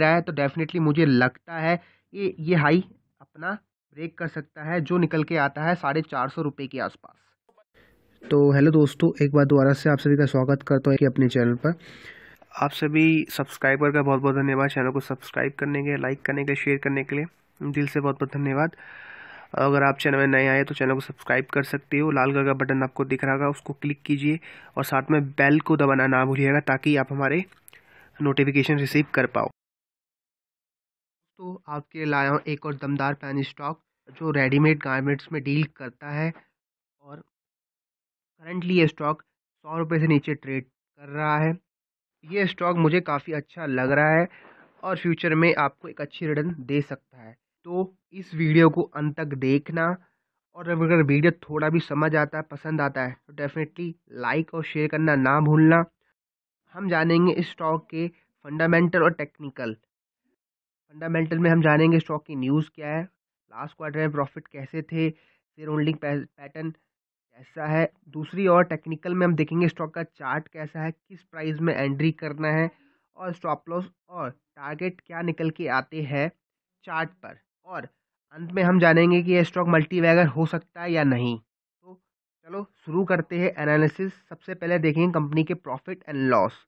रहा है तो डेफिनेटली मुझे लगता है ये ये हाई अपना ब्रेक कर सकता है जो निकल के आता है साढ़े चार सौ रुपये के आसपास तो हेलो दोस्तों एक बार दोबारा से आप सभी का स्वागत करता हूँ अपने चैनल पर आप सभी सब्सक्राइबर का बहुत बहुत धन्यवाद चैनल को सब्सक्राइब करने के लाइक करने के शेयर करने के लिए दिल से बहुत बहुत धन्यवाद अगर आप चैनल में नए आए तो चैनल को सब्सक्राइब कर सकते हो लाल कलर का बटन आपको दिख रहा होगा उसको क्लिक कीजिए और साथ में बेल को दबाना ना भूलिएगा ताकि आप हमारे नोटिफिकेशन रिसीव कर पाओ दोस्तों आपके लाया हूँ एक और दमदार पैन स्टॉक जो रेडीमेड गारमेंट्स में डील करता है और करंटली ये स्टॉक सौ रुपये से नीचे ट्रेड कर रहा है ये स्टॉक मुझे काफ़ी अच्छा लग रहा है और फ्यूचर में आपको एक अच्छी रिटर्न दे सकता है तो इस वीडियो को अंत तक देखना और अगर वीडियो थोड़ा भी समझ आता है पसंद आता है तो डेफिनेटली लाइक और शेयर करना ना भूलना हम जानेंगे इस स्टॉक के फंडामेंटल और टेक्निकल फंडामेंटल में हम जानेंगे स्टॉक की न्यूज़ क्या है लास्ट क्वार्टर में प्रॉफिट कैसे थे शेयर होल्डिंग पैटर्न कैसा है दूसरी और टेक्निकल में हम देखेंगे स्टॉक का चार्ट कैसा है किस प्राइस में एंट्री करना है और स्टॉप लॉस और टारगेट क्या निकल के आते हैं चार्ट पर और अंत में हम जानेंगे कि यह स्टॉक मल्टीवैगर हो सकता है या नहीं तो चलो शुरू करते हैं एनालिसिस सबसे पहले देखेंगे कंपनी के प्रॉफिट एंड लॉस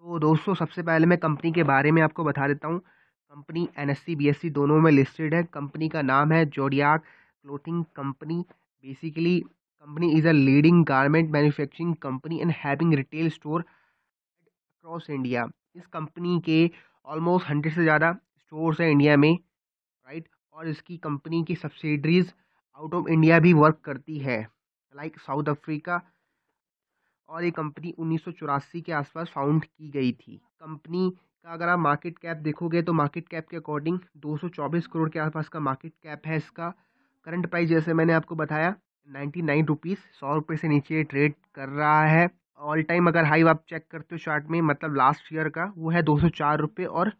तो दोस्तों सबसे पहले मैं कंपनी के बारे में आपको बता देता हूँ कंपनी एन एस दोनों में लिस्टेड है कंपनी का नाम है Zodiac clothing company basically company is a leading garment manufacturing company and having retail store across India इस कंपनी के ऑलमोस्ट हंड्रेड से ज़्यादा स्टोर्स हैं इंडिया में राइट और इसकी कंपनी की सब्सिडरीज आउट ऑफ इंडिया भी वर्क करती है लाइक साउथ अफ्रीका और ये कंपनी उन्नीस के आसपास फाउंड की गई थी कंपनी का अगर आप मार्केट कैप देखोगे तो मार्केट कैप के अकॉर्डिंग 224 करोड़ के आसपास का मार्केट कैप है इसका करंट प्राइस जैसे मैंने आपको बताया नाइन्टी नाइन रुपीज़ सौ रुपये से नीचे ट्रेड कर रहा है ऑल टाइम अगर हाई आप चेक करते हो शार्ट में मतलब लास्ट ईयर का वो है दो सौ चार रुपये और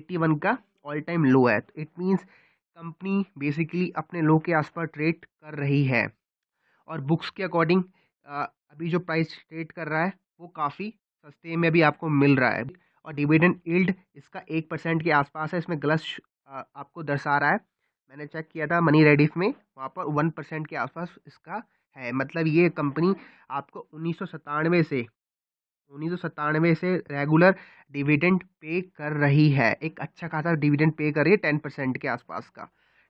एट्टी वन का ऑल टाइम लो है तो इट मीन्स कंपनी बेसिकली अपने लो के आसपास ट्रेड कर रही है और बुक्स के अकॉर्डिंग अभी जो प्राइस ट्रेड कर रहा है वो काफ़ी सस्ते में भी आपको मिल रहा है और डिविडेंड ईल्ड इसका एक परसेंट के आसपास है इसमें गलत आपको दर्शा रहा है मैंने चेक किया था मनी रेडिफ में वहाँ पर वन परसेंट के आसपास इसका है मतलब ये कंपनी आपको उन्नीस से उन्नीस से रेगुलर डिविडेंड पे कर रही है एक अच्छा खासा डिविडेंड पे कर रही है टेन परसेंट के आसपास का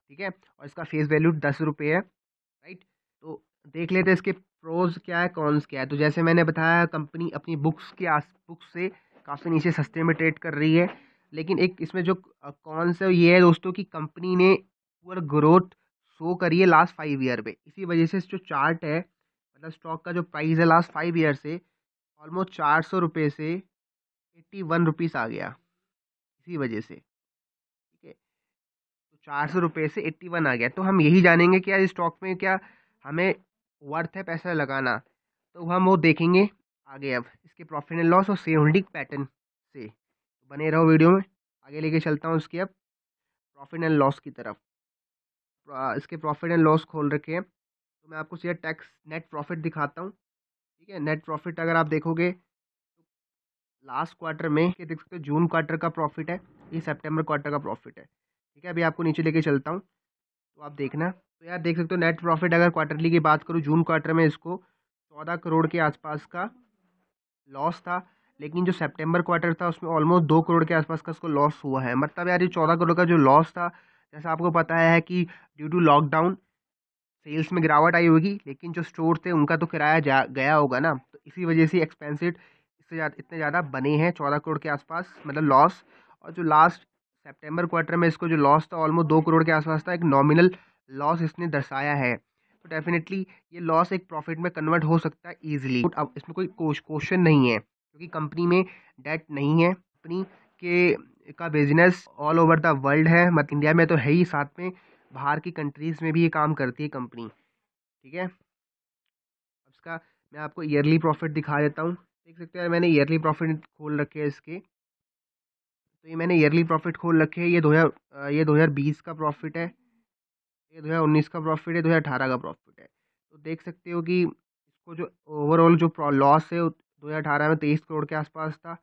ठीक है और इसका फेस वैल्यू दस रुपये है राइट तो देख लेते हैं इसके प्रोज क्या है कॉन्स क्या है तो जैसे मैंने बताया कंपनी अपनी बुक्स के आस बुक्स से काफ़ी नीचे सस्ते में ट्रेड कर रही है लेकिन एक इसमें जो कॉन्स है ये है दोस्तों कि कंपनी ने पुअर ग्रोथ शो करी है लास्ट फाइव ईयर में इसी वजह से जो चार्ट है मतलब स्टॉक का जो प्राइस है लास्ट फाइव ईयर से ऑलमोस्ट चार सौ रुपये से एट्टी वन रुपीज़ आ गया इसी वजह से ठीक है तो चार सौ रुपये से एट्टी वन आ गया तो हम यही जानेंगे कि यार स्टॉक में क्या हमें वर्थ है पैसा लगाना तो हम वो देखेंगे आगे अब इसके प्रॉफिट एंड लॉस और सेल होल्डिंग पैटर्न से बने रहो वीडियो में आगे लेके चलता हूँ इसके अब प्रॉफिट एंड लॉस की तरफ इसके प्रॉफिट एंड लॉस खोल रखे हैं तो मैं आपको शेयर टैक्स नेट प्रॉफिट दिखाता हूँ ठीक है नेट प्रॉफिट अगर आप देखोगे तो लास्ट क्वार्टर में ये देख सकते हो जून क्वार्टर का प्रॉफिट है ये सितंबर क्वार्टर का प्रॉफिट है ठीक है अभी आपको नीचे लेके चलता हूँ तो आप देखना तो यार देख सकते हो नेट प्रॉफिट अगर क्वार्टरली की बात करूँ जून क्वार्टर में इसको चौदह करोड़ के आसपास का लॉस था लेकिन जो सेप्टेम्बर क्वार्टर था उसमें ऑलमोस्ट दो करोड़ के आसपास का इसको लॉस हुआ है मतलब यार ये चौदह करोड़ का जो लॉस था जैसा आपको पता है कि ड्यू टू लॉकडाउन सेल्स में गिरावट आई होगी लेकिन जो स्टोर थे उनका तो किराया जा गया होगा ना तो इसी वजह से एक्सपेंसिव इससे ज़्यादा इतने ज़्यादा बने हैं चौदह करोड़ के आसपास मतलब लॉस और जो लास्ट सेप्टेम्बर क्वार्टर में इसको जो लॉस था ऑलमोस्ट दो करोड़ के आसपास था एक नॉमिनल लॉस इसने दर्शाया है तो डेफिनेटली ये लॉस एक प्रॉफिट में कन्वर्ट हो सकता है ईजिली अब इसमें कोई क्वेश्चन नहीं है क्योंकि कंपनी में डेट नहीं है कंपनी के का business all over the world है मतलब इंडिया में तो है ही साथ में बाहर की कंट्रीज़ में भी ये काम करती है कंपनी ठीक है इसका मैं आपको ईयरली प्रॉफिट दिखा देता हूँ देख सकते हैं मैंने ईयरली प्रॉफिट खोल रखे हैं इसके तो ये मैंने ईयरली प्रॉफिट खोल रखे है ये दो हज़ार ये दो हज़ार बीस का प्रॉफिट है ये दो हज़ार उन्नीस का प्रॉफिट है दो हज़ार अठारह का प्रॉफिट है तो देख सकते हो कि इसको जो ओवरऑल जो लॉस है दो हज़ार अठारह में तेईस करोड़ के आसपास था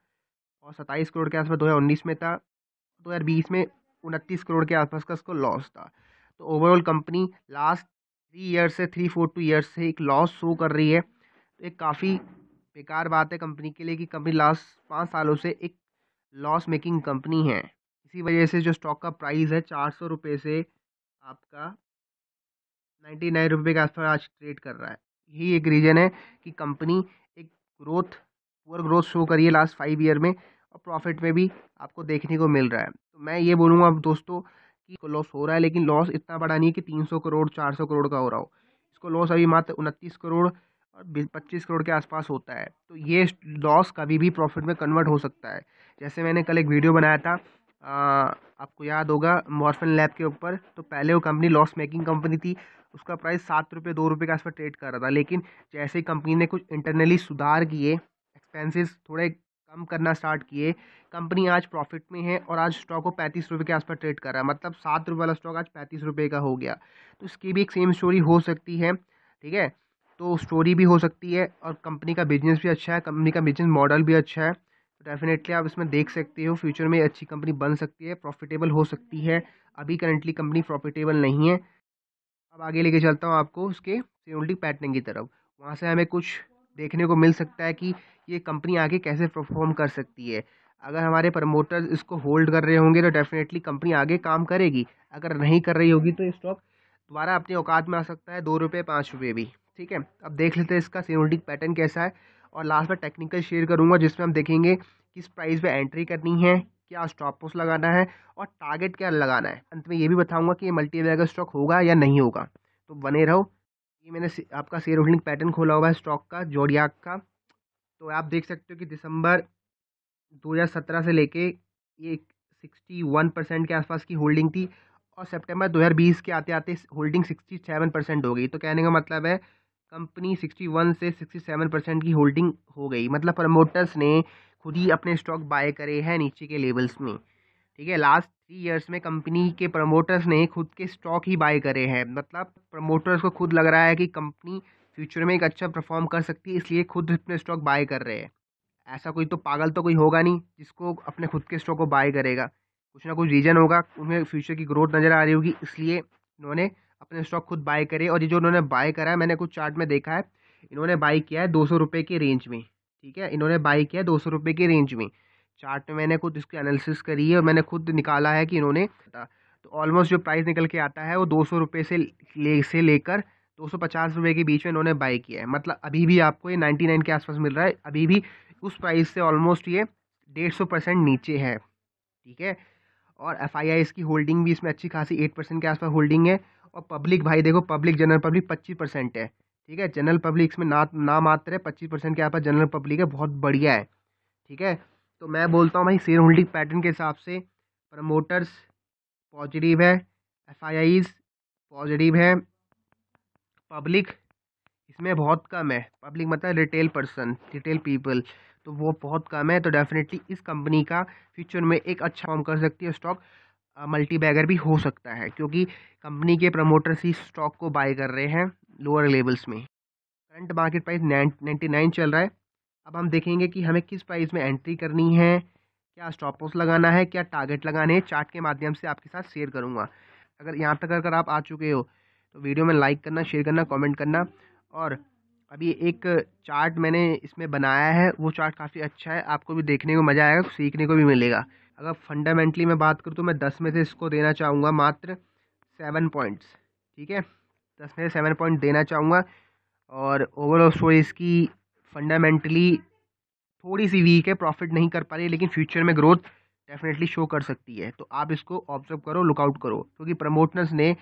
और सत्ताईस करोड़ के आसपास दो हज़ार उन्नीस में था दो हज़ार बीस में उनतीस करोड़ के आसपास का इसको लॉस था तो overall company last three years से थ्री फोर टू ईयर्स से एक लॉस शो कर रही है तो एक काफ़ी बेकार बात है कंपनी के लिए कि कंपनी लास्ट पाँच सालों से एक लॉस मेकिंग कंपनी है इसी वजह से जो स्टॉक का प्राइस है चार सौ रुपये से आपका नाइन्टी नाइन रुपये के आसपास आज ट्रेड कर रहा है यही एक रीज़न है कि कंपनी एक ग्रोथ पुअर ग्रोथ शो करी है लास्ट फाइव ईयर में और प्रॉफिट में भी आपको देखने को मिल रहा है तो मैं ये बोलूँगा अब दोस्तों कि इसको लॉस हो रहा है लेकिन लॉस इतना बड़ा नहीं है कि तीन सौ करोड़ चार सौ करोड़ का हो रहा हो इसको लॉस अभी मात्र उनतीस करोड़ और पच्चीस करोड़ के आसपास होता है तो ये लॉस कभी भी प्रॉफिट में कन्वर्ट हो सकता है जैसे मैंने कल एक वीडियो बनाया था आ, आपको याद होगा मॉर्फन लैब के ऊपर तो पहले वो कंपनी लॉस मेकिंग कंपनी थी उसका प्राइस सात रुपये दो रुपये के आसपास ट्रेड कर रहा था लेकिन जैसे ही कंपनी ने कुछ इंटरनली सुधार किए एक्सपेंसेस थोड़े कम करना स्टार्ट किए कंपनी आज प्रॉफिट में है और आज स्टॉक को पैंतीस रुपये के आसपास ट्रेड कर रहा है मतलब सात रुपये वाला स्टॉक आज पैंतीस रुपये का हो गया तो इसकी भी एक सेम स्टोरी हो सकती है ठीक है तो स्टोरी भी हो सकती है और कंपनी का बिजनेस भी अच्छा है कंपनी का बिजनेस मॉडल भी अच्छा है डेफिनेटली आप इसमें देख सकते हो फ्यूचर में अच्छी कंपनी बन सकती है प्रॉफिटेबल हो सकती है अभी करंटली कंपनी प्रॉफिटेबल नहीं है अब आगे लेके चलता हूँ आपको उसके सिक्योरिटी पैटर्न की तरफ वहाँ से हमें कुछ देखने को मिल सकता है कि ये कंपनी आगे कैसे परफॉर्म कर सकती है अगर हमारे प्रमोटर्स इसको होल्ड कर रहे होंगे तो डेफिनेटली कंपनी आगे काम करेगी अगर नहीं कर रही होगी तो स्टॉक दोबारा अपने औकात में आ सकता है दो रुपये पाँच रुपये भी ठीक है अब देख लेते हैं इसका सिक्योरिटी पैटर्न कैसा है और लास्ट में टेक्निकल शेयर करूँगा जिसमें हम देखेंगे किस प्राइस पे एंट्री करनी है क्या स्टॉप पोस्ट लगाना है और टारगेट क्या लगाना है अंत में ये भी बताऊँगा कि ये मल्टी का स्टॉक होगा या नहीं होगा तो बने रहो ये मैंने आपका शेयर होल्डिंग पैटर्न खोला हुआ है स्टॉक का जोड़िया का तो आप देख सकते हो कि दिसंबर 2017 से लेके ये 61 परसेंट के आसपास की होल्डिंग थी और सितंबर 2020 के आते आते होल्डिंग 67 परसेंट हो गई तो कहने का मतलब है कंपनी 61 से 67 परसेंट की होल्डिंग हो गई मतलब प्रमोटर्स ने खुद ही अपने स्टॉक बाय करे हैं नीचे के लेवल्स में ठीक है लास्ट थ्री इयर्स में कंपनी के प्रमोटर्स ने खुद के स्टॉक ही बाय करे हैं मतलब प्रमोटर्स को खुद लग रहा है कि कंपनी फ्यूचर में एक अच्छा परफॉर्म कर सकती है इसलिए खुद अपने स्टॉक बाय कर रहे हैं ऐसा कोई तो पागल तो कोई होगा नहीं जिसको अपने खुद के स्टॉक को बाय करेगा कुछ ना कुछ रीज़न होगा उन्हें फ्यूचर की ग्रोथ नज़र आ रही होगी इसलिए उन्होंने अपने स्टॉक खुद बाय करें और ये जो उन्होंने बाय करा है मैंने कुछ चार्ट में देखा है इन्होंने बाई किया है दो सौ रुपये की रेंज में ठीक है इन्होंने बाई किया है दो सौ रुपये की रेंज में चार्ट में मैंने खुद इसकी एनालिसिस करी है और मैंने खुद निकाला है कि इन्होंने तो ऑलमोस्ट जो प्राइस निकल के आता है वो दो सौ रुपये से ले से लेकर दो सौ पचास रुपये के बीच में इन्होंने बाई किया है मतलब अभी भी आपको ये नाइन्टी नाइन के आसपास मिल रहा है अभी भी उस प्राइस से ऑलमोस्ट ये डेढ़ सौ परसेंट नीचे है ठीक है और एफ आई आई इसकी होल्डिंग भी इसमें अच्छी खासी एट परसेंट के आसपास होल्डिंग है और पब्लिक भाई देखो पब्लिक जनरल पब्लिक पच्चीस परसेंट है ठीक है जनरल पब्लिक इसमें ना ना मात्र है पच्चीस परसेंट के पर जनरल पब्लिक है बहुत बढ़िया है ठीक है तो मैं बोलता हूँ भाई शेयर होल्डिंग पैटर्न के हिसाब से प्रमोटर्स पॉजिटिव है एफ आई पॉजिटिव है पब्लिक इसमें बहुत कम है पब्लिक मतलब रिटेल पर्सन रिटेल पीपल तो वो बहुत कम है तो डेफिनेटली इस कंपनी का फ्यूचर में एक अच्छा काम कर सकती है स्टॉक मल्टी बैगर भी हो सकता है क्योंकि कंपनी के प्रमोटर्स ही स्टॉक को बाय कर रहे हैं लोअर लेवल्स में current market price ninety nine चल रहा है अब हम देखेंगे कि हमें किस प्राइस में एंट्री करनी है क्या स्टॉप लॉस लगाना है क्या टारगेट लगाने हैं चार्ट के माध्यम से आपके साथ शेयर करूँगा अगर यहाँ तक अगर आप आ चुके हो तो वीडियो में लाइक करना शेयर करना कॉमेंट करना और अभी एक चार्ट मैंने इसमें बनाया है वो चार्ट काफ़ी अच्छा है आपको भी देखने को मज़ा आएगा सीखने को भी मिलेगा अगर फंडामेंटली मैं बात करूँ तो मैं दस में से इसको देना चाहूँगा मात्र सेवन पॉइंट्स ठीक है दस में से सेवन पॉइंट देना चाहूँगा और ओवरऑल स्टोरी इसकी फंडामेंटली थोड़ी सी वीक है प्रॉफिट नहीं कर पा रही लेकिन फ्यूचर में ग्रोथ डेफिनेटली शो कर सकती है तो आप इसको ऑब्जर्व करो लुकआउट करो क्योंकि तो प्रमोटर्स ने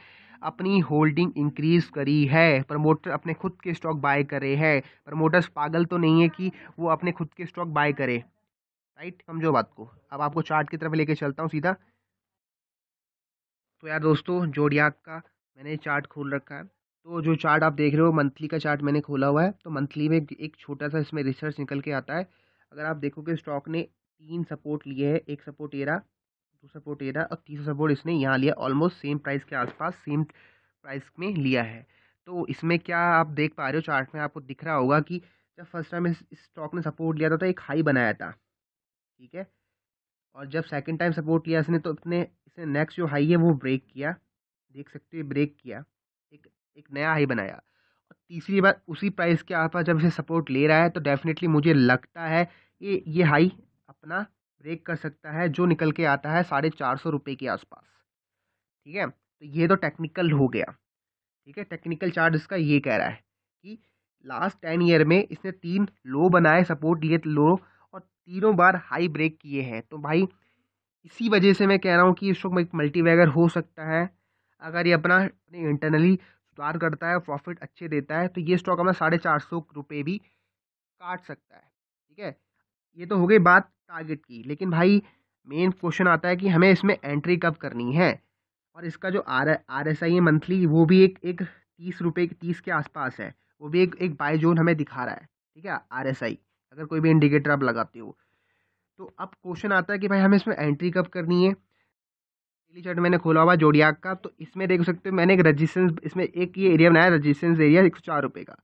अपनी होल्डिंग इंक्रीज करी है प्रमोटर अपने खुद के स्टॉक बाय करे हैं प्रमोटर्स पागल तो नहीं है कि वो अपने खुद के स्टॉक बाय करें राइट समझो बात को अब आपको चार्ट की तरफ लेके चलता हूँ सीधा तो यार दोस्तों जोडियाक का मैंने चार्ट खोल रखा है तो जो चार्ट आप देख रहे हो मंथली का चार्ट मैंने खोला हुआ है तो मंथली में एक छोटा सा इसमें रिसर्च निकल के आता है अगर आप देखोगे स्टॉक ने तीन सपोर्ट लिए है एक सपोर्ट एरा दो सपोर्ट एरा और तीसरा सपोर्ट इसने यहाँ लिया ऑलमोस्ट सेम प्राइस के आसपास सेम प्राइस में लिया है तो इसमें क्या आप देख पा रहे हो चार्ट में आपको दिख रहा होगा कि जब फर्स्ट टाइम इस स्टॉक ने सपोर्ट लिया था तो एक हाई बनाया था ठीक है और जब सेकंड टाइम सपोर्ट किया इसने तो अपने इसने नेक्स्ट जो हाई है वो ब्रेक किया देख सकते हो ब्रेक किया एक एक नया हाई बनाया और तीसरी बार उसी प्राइस के आसपास जब इसे सपोर्ट ले रहा है तो डेफिनेटली मुझे लगता है ये ये हाई अपना ब्रेक कर सकता है जो निकल के आता है साढ़े चार सौ रुपये के आसपास ठीक है तो ये तो टेक्निकल हो गया ठीक है टेक्निकल चार्ज इसका ये कह रहा है कि लास्ट टेन ईयर में इसने तीन लो बनाए सपोर्ट लिए लो तीनों बार हाई ब्रेक किए हैं तो भाई इसी वजह से मैं कह रहा हूँ कि इस वक्त एक मल्टीवैगर हो सकता है अगर ये अपना अपने इंटरनली सुधार करता है प्रॉफिट अच्छे देता है तो ये स्टॉक अपना साढ़े चार सौ रुपये भी काट सकता है ठीक है ये तो हो गई बात टारगेट की लेकिन भाई मेन क्वेश्चन आता है कि हमें इसमें एंट्री कब करनी है और इसका जो आर आर एस आई है मंथली वो भी एक एक तीस रुपये तीस के आसपास है वो भी एक एक बाय जोन हमें दिखा रहा है ठीक है आर एस आई अगर कोई भी इंडिकेटर आप लगाते हो तो अब क्वेश्चन आता है कि भाई हमें इसमें एंट्री कब करनी है पहली चार्ट मैंने खोला हुआ जोड़ियाग का तो इसमें देख सकते हो मैंने एक रजिस्टेंस इसमें एक ये एरिया बनाया रजिस्टेंस एरिया एक सौ चार रुपये का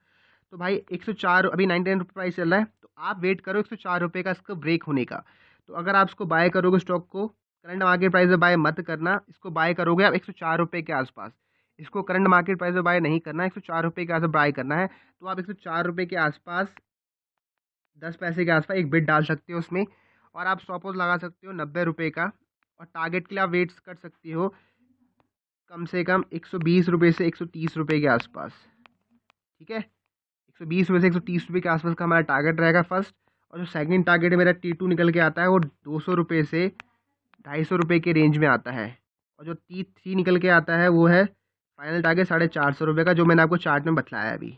तो भाई एक सौ चार अभी नाइनटी नाइन प्राइस चल रहा है तो आप वेट करो एक सौ चार रुपये का इसको ब्रेक होने का तो अगर आप इसको बाय करोगे स्टॉक को करंट मार्केट प्राइस में बाय मत करना इसको बाय करोगे आप एक सौ चार के आसपास इसको करंट मार्केट प्राइस में बाय नहीं करना एक सौ चार रुपये के आसपास बाय करना है तो आप एक सौ चार रुपये के आसपास दस पैसे के आसपास एक बिट डाल सकते हो उसमें और आप सॉपोज लगा सकते हो नब्बे रुपये का और टारगेट के लिए आप वेट्स कर सकती हो कम से कम एक सौ बीस रुपये से एक सौ तीस रुपये के आसपास ठीक है एक सौ बीस रुपये से एक सौ तीस रुपये के आसपास का हमारा टारगेट रहेगा फर्स्ट और जो सेकंड टारगेट मेरा टी टू निकल के आता है वो दो सौ रुपये से ढाई सौ रुपये के रेंज में आता है और जो टी थ्री निकल के आता है वो है फाइनल टारगेट साढ़े चार सौ रुपये का जो मैंने आपको चार्ट में बतलाया अभी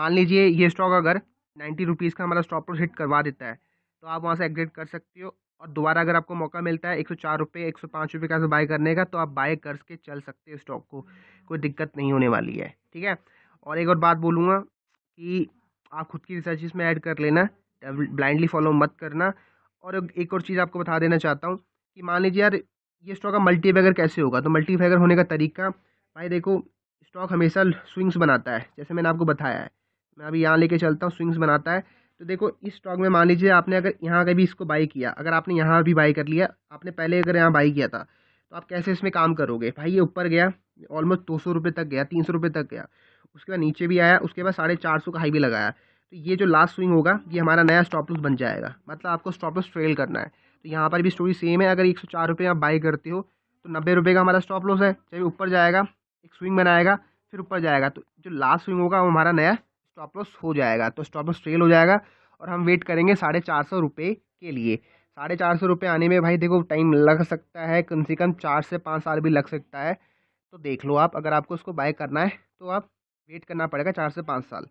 मान लीजिए ये स्टॉक अगर नाइन्टी रुपीज़ का हमारा स्टॉप लॉस हिट करवा देता है तो आप वहाँ से एग्जिट कर सकते हो और दोबारा अगर आपको मौका मिलता है एक सौ चार रुपये एक सौ पाँच रुपये का बाय करने का तो आप बाय करके चल सकते हो स्टॉक को कोई दिक्कत नहीं होने वाली है ठीक है और एक और बात बोलूँगा कि आप खुद की रिसर्च में ऐड कर लेना ब्लाइंडली फॉलो मत करना और एक और चीज़ आपको बता देना चाहता हूँ कि मान लीजिए यार ये स्टॉक का मल्टीबैगर कैसे होगा तो मल्टीबैगर होने का तरीका भाई देखो स्टॉक हमेशा स्विंग्स बनाता है जैसे मैंने आपको बताया है मैं अभी यहाँ लेके चलता हूँ स्विंग्स बनाता है तो देखो इस स्टॉक में मान लीजिए आपने अगर यहाँ का भी इसको बाई किया अगर आपने यहाँ भी बाई कर लिया आपने पहले अगर यहाँ बाई किया था तो आप कैसे इसमें काम करोगे भाई ये ऊपर गया ऑलमोस्ट दो सौ रुपये तक गया तीन सौ रुपये तक गया उसके बाद नीचे भी आया उसके बाद साढ़े चार सौ का हाई भी लगाया तो ये जो लास्ट स्विंग होगा ये हमारा नया स्टॉप लॉस बन जाएगा मतलब आपको स्टॉप लॉस ट्रेल करना है तो यहाँ पर भी स्टोरी सेम है अगर एक सौ चार रुपये आप बाई करते हो तो नब्बे रुपये का हमारा स्टॉप लॉस है जब ऊपर जाएगा एक स्विंग बनाएगा फिर ऊपर जाएगा तो जो लास्ट स्विंग होगा वो हमारा नया स्टॉप लॉस हो जाएगा तो स्टॉप लॉस फेल हो जाएगा और हम वेट करेंगे साढ़े चार सौ रुपये के लिए साढ़े चार सौ रुपये आने में भाई देखो टाइम लग सकता है कम से कम चार से पाँच साल भी लग सकता है तो देख लो आप अगर आपको उसको बाय करना है तो आप वेट करना पड़ेगा चार से पाँच साल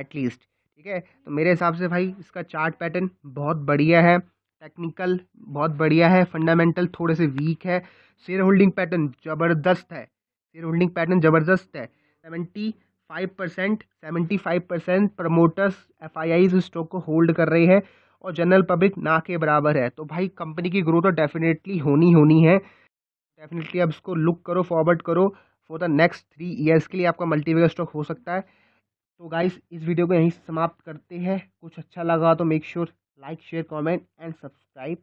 एटलीस्ट ठीक है तो मेरे हिसाब से भाई इसका चार्ट पैटर्न बहुत बढ़िया है टेक्निकल बहुत बढ़िया है फंडामेंटल थोड़े से वीक है शेयर होल्डिंग पैटर्न ज़बरदस्त है शेयर होल्डिंग पैटर्न ज़बरदस्त है seventy five percent seventy five percent promoters F I I stock को होल्ड कर रहे हैं और जनरल पब्लिक ना के बराबर है तो भाई कंपनी की ग्रोथ तो डेफिनेटली होनी होनी है डेफिनेटली अब इसको लुक करो फॉरवर्ड करो for the next three years के लिए आपका मल्टीवेयर स्टॉक हो सकता है तो गाइस इस वीडियो को यहीं समाप्त करते हैं कुछ अच्छा लगा तो make sure like share comment and subscribe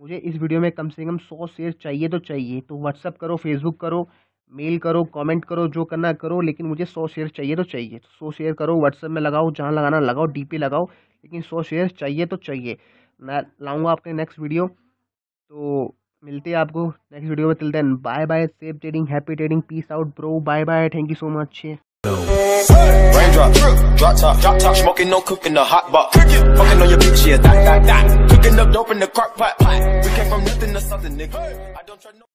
मुझे इस वीडियो में कम से कम सौ शेयर चाहिए तो चाहिए तो व्हाट्सअप करो फेसबुक करो मेल करो कमेंट करो जो करना करो लेकिन मुझे सौ शेयर चाहिए तो चाहिए तो सौ शेयर करो व्हाट्सएप में लगाओ जहाँ लगाना लगाओ डीपी लगाओ लेकिन सौ शेयर चाहिए तो चाहिए मैं लाऊंगा आपके नेक्स्ट वीडियो तो मिलते हैं आपको नेक्स्ट वीडियो में तिलते हैं bye bye safe trading happy trading peace out bro bye bye thank you so much